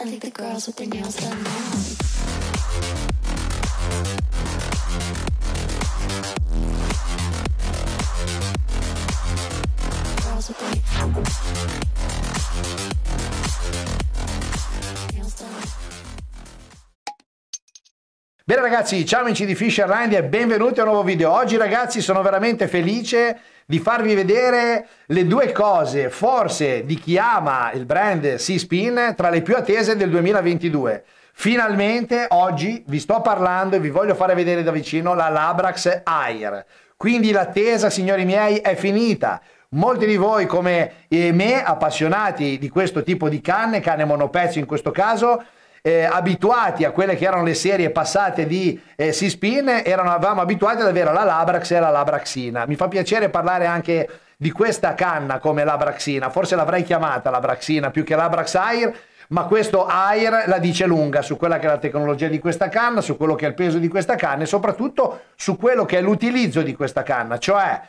I think the girls with their nails done now. Girls with their Bene ragazzi, ciao amici di Fisherland e benvenuti a un nuovo video. Oggi ragazzi sono veramente felice di farvi vedere le due cose, forse di chi ama il brand C-Spin, tra le più attese del 2022. Finalmente oggi vi sto parlando e vi voglio fare vedere da vicino la Labrax Air. Quindi l'attesa, signori miei, è finita. Molti di voi come eh, me, appassionati di questo tipo di canne, canne monopezzo in questo caso, eh, abituati a quelle che erano le serie passate di eh, C-Spin, eravamo abituati ad avere la Labrax e la Labraxina. Mi fa piacere parlare anche di questa canna come Labraxina, forse l'avrei chiamata Labraxina più che Labrax Air, ma questo air la dice lunga su quella che è la tecnologia di questa canna, su quello che è il peso di questa canna e soprattutto su quello che è l'utilizzo di questa canna, cioè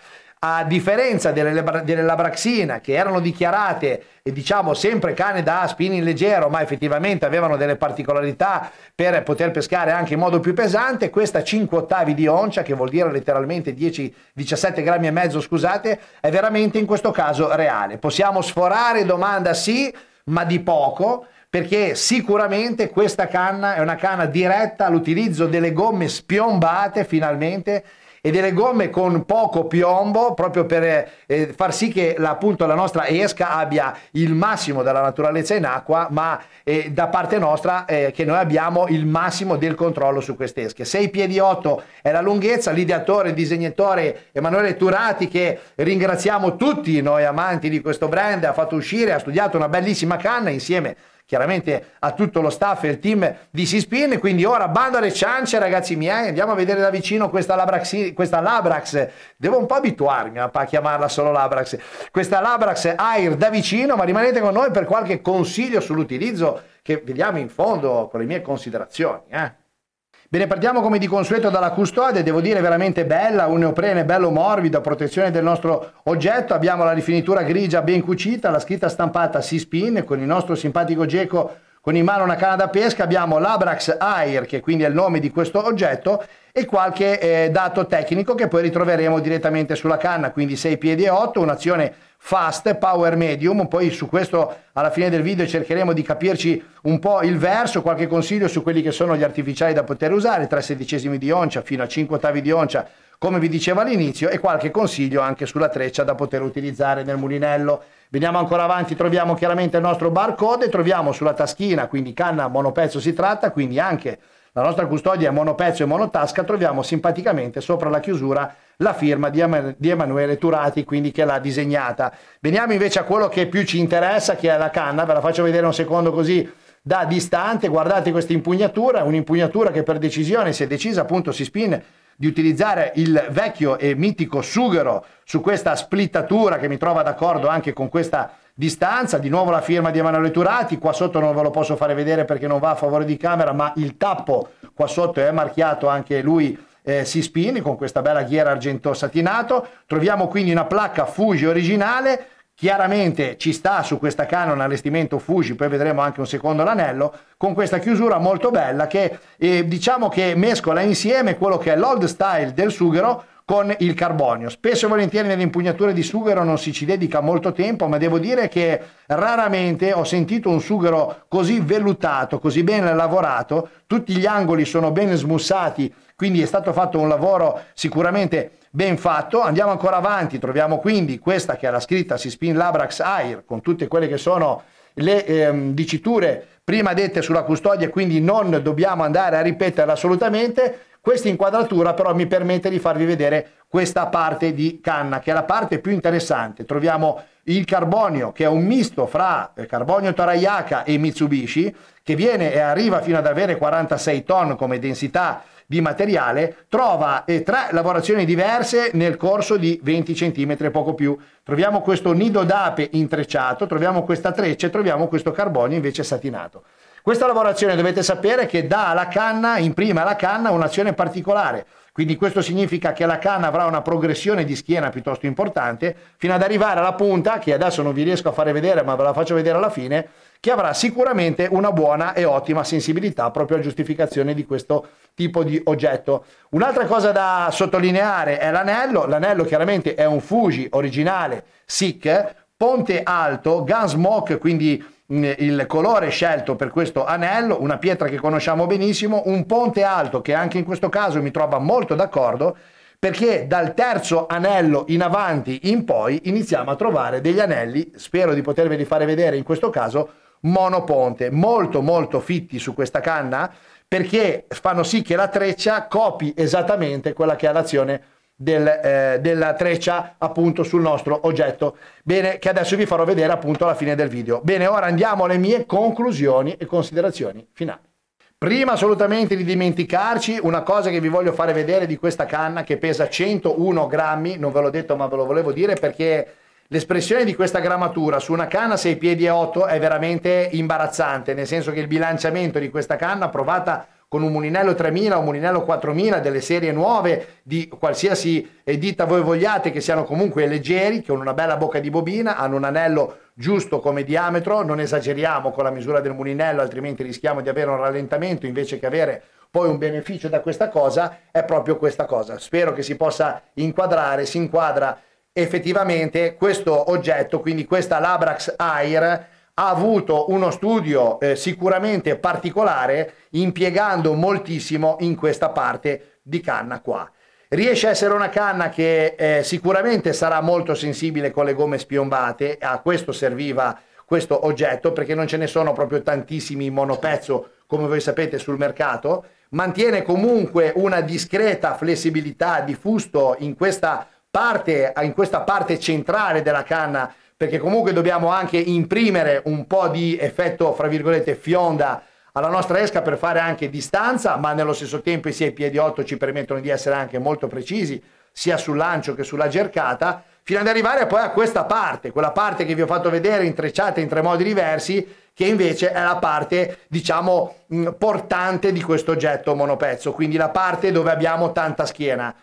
a differenza delle, delle labraxina che erano dichiarate eh, diciamo sempre cane da spinning leggero ma effettivamente avevano delle particolarità per poter pescare anche in modo più pesante questa 5 ottavi di oncia che vuol dire letteralmente 10, 17 grammi e mezzo scusate è veramente in questo caso reale possiamo sforare domanda sì ma di poco perché sicuramente questa canna è una canna diretta all'utilizzo delle gomme spiombate finalmente e delle gomme con poco piombo proprio per eh, far sì che la, appunto la nostra esca abbia il massimo della naturalezza in acqua ma eh, da parte nostra eh, che noi abbiamo il massimo del controllo su queste esche 6 piedi 8 è la lunghezza l'ideatore il disegnatore Emanuele Turati che ringraziamo tutti noi amanti di questo brand ha fatto uscire ha studiato una bellissima canna insieme chiaramente a tutto lo staff e il team di C-Spin. Quindi ora bando alle ciance, ragazzi miei, andiamo a vedere da vicino questa Labrax, questa Labrax. Devo un po' abituarmi a chiamarla solo Labrax. Questa Labrax Air da vicino, ma rimanete con noi per qualche consiglio sull'utilizzo che vediamo in fondo con le mie considerazioni. Eh. Bene, partiamo come di consueto dalla custode, devo dire veramente bella, un neoprene bello morbido a protezione del nostro oggetto, abbiamo la rifinitura grigia ben cucita, la scritta stampata si spin con il nostro simpatico geco con in mano una canna da pesca, abbiamo l'Abrax Air, che quindi è il nome di questo oggetto, e qualche eh, dato tecnico che poi ritroveremo direttamente sulla canna, quindi 6 piedi e 8, un'azione fast, power medium, poi su questo alla fine del video cercheremo di capirci un po' il verso, qualche consiglio su quelli che sono gli artificiali da poter usare, 3 sedicesimi di oncia fino a 5 ottavi di oncia, come vi dicevo all'inizio, e qualche consiglio anche sulla treccia da poter utilizzare nel mulinello. Veniamo ancora avanti, troviamo chiaramente il nostro barcode, troviamo sulla taschina, quindi canna monopezzo si tratta, quindi anche la nostra custodia è monopezzo e monotasca, troviamo simpaticamente sopra la chiusura la firma di, Eman di Emanuele Turati, quindi che l'ha disegnata. Veniamo invece a quello che più ci interessa, che è la canna, ve la faccio vedere un secondo così da distante, guardate questa impugnatura, un'impugnatura che per decisione si è decisa appunto si spinne di utilizzare il vecchio e mitico sughero su questa splittatura che mi trova d'accordo anche con questa distanza, di nuovo la firma di Emanuele Turati, qua sotto non ve lo posso fare vedere perché non va a favore di camera, ma il tappo qua sotto è marchiato anche lui eh, si spini con questa bella ghiera argento satinato, troviamo quindi una placca Fuji originale Chiaramente ci sta su questa Canon allestimento Fuji, poi vedremo anche un secondo l'anello, con questa chiusura molto bella che eh, diciamo che mescola insieme quello che è l'old style del sughero con il carbonio. Spesso e volentieri nelle impugnature di sughero non si ci dedica molto tempo, ma devo dire che raramente ho sentito un sughero così vellutato, così ben lavorato, tutti gli angoli sono ben smussati quindi è stato fatto un lavoro sicuramente ben fatto. Andiamo ancora avanti, troviamo quindi questa che è la scritta Spin Labrax Air con tutte quelle che sono le ehm, diciture prima dette sulla custodia, quindi non dobbiamo andare a ripeterla assolutamente. Questa inquadratura però mi permette di farvi vedere questa parte di canna, che è la parte più interessante. Troviamo il carbonio, che è un misto fra eh, carbonio Tarayaka e Mitsubishi, che viene e arriva fino ad avere 46 ton come densità di materiale, trova eh, tre lavorazioni diverse nel corso di 20 cm, poco più. Troviamo questo nido d'ape intrecciato, troviamo questa treccia e troviamo questo carbonio invece satinato. Questa lavorazione dovete sapere che dà alla canna, imprime alla canna un'azione particolare quindi questo significa che la canna avrà una progressione di schiena piuttosto importante fino ad arrivare alla punta, che adesso non vi riesco a fare vedere ma ve la faccio vedere alla fine, che avrà sicuramente una buona e ottima sensibilità proprio a giustificazione di questo tipo di oggetto. Un'altra cosa da sottolineare è l'anello, l'anello chiaramente è un Fuji originale SIC, ponte alto, gun smoke, quindi il colore scelto per questo anello, una pietra che conosciamo benissimo, un ponte alto che anche in questo caso mi trova molto d'accordo perché dal terzo anello in avanti in poi iniziamo a trovare degli anelli, spero di poterveli fare vedere in questo caso, monoponte, molto molto fitti su questa canna perché fanno sì che la treccia copi esattamente quella che ha l'azione del, eh, della treccia appunto sul nostro oggetto bene che adesso vi farò vedere appunto alla fine del video bene ora andiamo alle mie conclusioni e considerazioni finali Prima assolutamente di dimenticarci una cosa che vi voglio fare vedere di questa canna che pesa 101 grammi, non ve l'ho detto ma ve lo volevo dire perché l'espressione di questa grammatura su una canna 6 piedi e 8 è veramente imbarazzante, nel senso che il bilanciamento di questa canna provata con un mulinello 3000, o un mulinello 4000, delle serie nuove di qualsiasi ditta voi vogliate, che siano comunque leggeri, che hanno una bella bocca di bobina, hanno un anello giusto come diametro, non esageriamo con la misura del mulinello altrimenti rischiamo di avere un rallentamento invece che avere poi un beneficio da questa cosa, è proprio questa cosa. Spero che si possa inquadrare, si inquadra effettivamente questo oggetto, quindi questa Labrax Air ha avuto uno studio eh, sicuramente particolare impiegando moltissimo in questa parte di canna qua. Riesce a essere una canna che eh, sicuramente sarà molto sensibile con le gomme spiombate, a questo serviva questo oggetto perché non ce ne sono proprio tantissimi monopezzo come voi sapete sul mercato, mantiene comunque una discreta flessibilità di fusto in questa parte, in questa parte centrale della canna perché comunque dobbiamo anche imprimere un po' di effetto, fra virgolette, fionda alla nostra esca per fare anche distanza, ma nello stesso tempo i 6 piedi 8 ci permettono di essere anche molto precisi, sia sul lancio che sulla cercata, fino ad arrivare poi a questa parte, quella parte che vi ho fatto vedere intrecciata in tre modi diversi, che invece è la parte, diciamo, portante di questo oggetto monopezzo, quindi la parte dove abbiamo tanta schiena.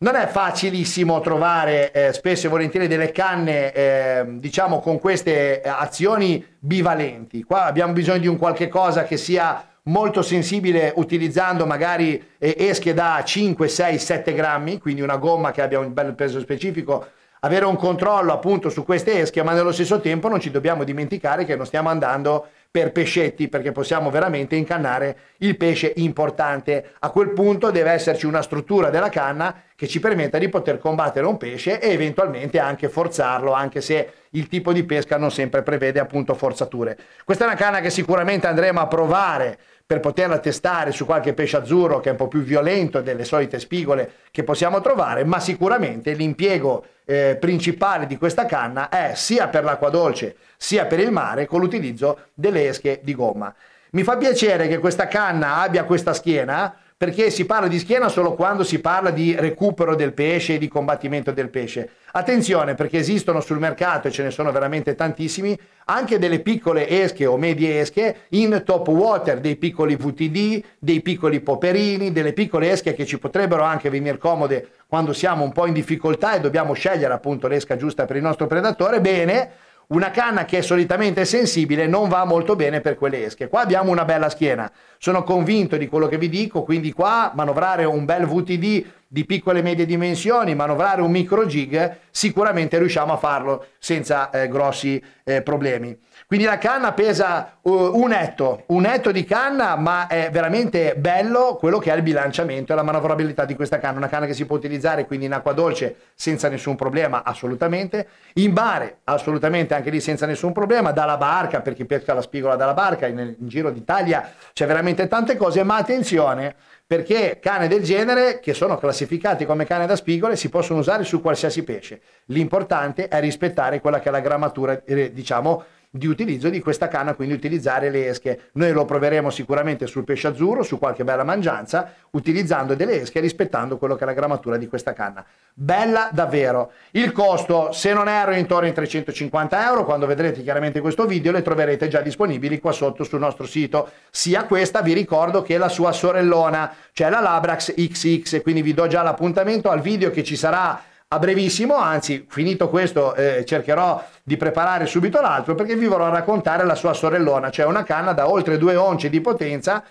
Non è facilissimo trovare eh, spesso e volentieri delle canne, eh, diciamo, con queste eh, azioni bivalenti. Qua abbiamo bisogno di un qualche cosa che sia molto sensibile utilizzando magari eh, esche da 5, 6, 7 grammi, quindi una gomma che abbia un bel peso specifico, avere un controllo appunto su queste esche, ma nello stesso tempo non ci dobbiamo dimenticare che non stiamo andando per pescetti perché possiamo veramente incannare il pesce importante. A quel punto deve esserci una struttura della canna che ci permetta di poter combattere un pesce e eventualmente anche forzarlo, anche se il tipo di pesca non sempre prevede appunto forzature. Questa è una canna che sicuramente andremo a provare per poterla testare su qualche pesce azzurro che è un po' più violento delle solite spigole che possiamo trovare, ma sicuramente l'impiego eh, principale di questa canna è sia per l'acqua dolce sia per il mare con l'utilizzo delle esche di gomma. Mi fa piacere che questa canna abbia questa schiena perché si parla di schiena solo quando si parla di recupero del pesce e di combattimento del pesce. Attenzione perché esistono sul mercato, e ce ne sono veramente tantissimi, anche delle piccole esche o medie esche in top water, dei piccoli VTD, dei piccoli poperini, delle piccole esche che ci potrebbero anche venire comode quando siamo un po' in difficoltà e dobbiamo scegliere appunto l'esca giusta per il nostro predatore. Bene, una canna che è solitamente sensibile non va molto bene per quelle esche. Qua abbiamo una bella schiena, sono convinto di quello che vi dico, quindi qua manovrare un bel VTD di piccole e medie dimensioni, manovrare un micro jig, sicuramente riusciamo a farlo senza eh, grossi eh, problemi. Quindi la canna pesa uh, un etto, un etto di canna, ma è veramente bello quello che è il bilanciamento e la manovrabilità di questa canna. Una canna che si può utilizzare quindi in acqua dolce senza nessun problema, assolutamente. In mare, assolutamente, anche lì senza nessun problema. Dalla barca, per chi pesca la spigola dalla barca, in, in giro d'Italia c'è veramente tante cose, ma attenzione perché cane del genere, che sono classificati come cane da spigole, si possono usare su qualsiasi pesce. L'importante è rispettare quella che è la grammatura, eh, diciamo, di utilizzo di questa canna, quindi utilizzare le esche. Noi lo proveremo sicuramente sul pesce azzurro, su qualche bella mangianza, utilizzando delle esche e rispettando quello che è la grammatura di questa canna. Bella davvero. Il costo, se non erro, intorno ai 350 euro, quando vedrete chiaramente questo video le troverete già disponibili qua sotto sul nostro sito. Sia questa, vi ricordo, che la sua sorellona, cioè la Labrax XX, quindi vi do già l'appuntamento al video che ci sarà a brevissimo, anzi finito questo eh, cercherò di preparare subito l'altro perché vi vorrò raccontare la sua sorellona, cioè una canna da oltre 2 once di potenza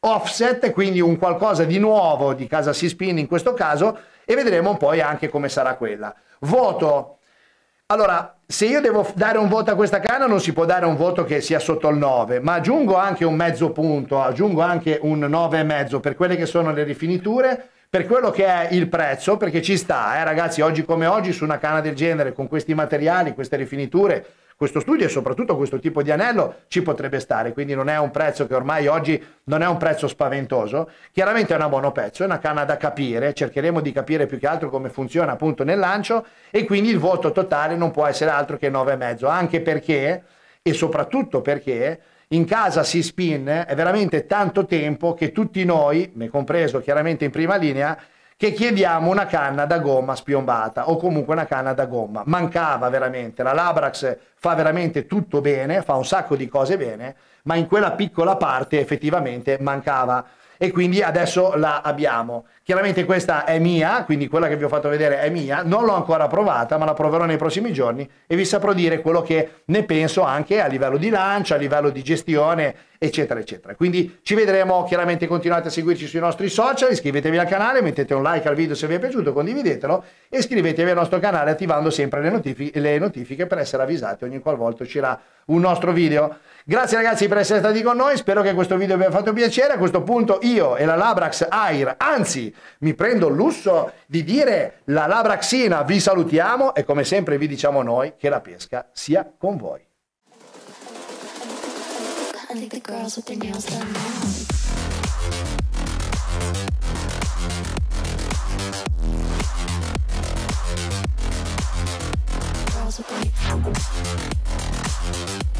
offset, quindi un qualcosa di nuovo di casa C-Spin in questo caso e vedremo poi anche come sarà quella. Voto. Allora, se io devo dare un voto a questa canna non si può dare un voto che sia sotto il 9, ma aggiungo anche un mezzo punto, aggiungo anche un 9,5 per quelle che sono le rifiniture per quello che è il prezzo, perché ci sta, eh, ragazzi, oggi come oggi su una canna del genere, con questi materiali, queste rifiniture, questo studio e soprattutto questo tipo di anello ci potrebbe stare, quindi non è un prezzo che ormai oggi non è un prezzo spaventoso, chiaramente è una monopezzo, è una canna da capire, cercheremo di capire più che altro come funziona appunto nel lancio e quindi il voto totale non può essere altro che 9,5, anche perché e soprattutto perché in casa si spin è veramente tanto tempo che tutti noi, me compreso chiaramente in prima linea, che chiediamo una canna da gomma spiombata o comunque una canna da gomma. Mancava veramente, la Labrax fa veramente tutto bene, fa un sacco di cose bene, ma in quella piccola parte effettivamente mancava e quindi adesso la abbiamo. Chiaramente questa è mia, quindi quella che vi ho fatto vedere è mia, non l'ho ancora provata, ma la proverò nei prossimi giorni e vi saprò dire quello che ne penso anche a livello di lancio, a livello di gestione eccetera, eccetera. Quindi ci vedremo, chiaramente continuate a seguirci sui nostri social, iscrivetevi al canale, mettete un like al video se vi è piaciuto, condividetelo e iscrivetevi al nostro canale attivando sempre le, notifiche, le notifiche per essere avvisati ogni qualvolta uscirà un nostro video. Grazie ragazzi per essere stati con noi, spero che questo video vi abbia fatto piacere, a questo punto io e la Labrax Air, anzi mi prendo il lusso di dire la Labraxina vi salutiamo e come sempre vi diciamo noi che la pesca sia con voi. I think the girls with their nails done now. Girls with their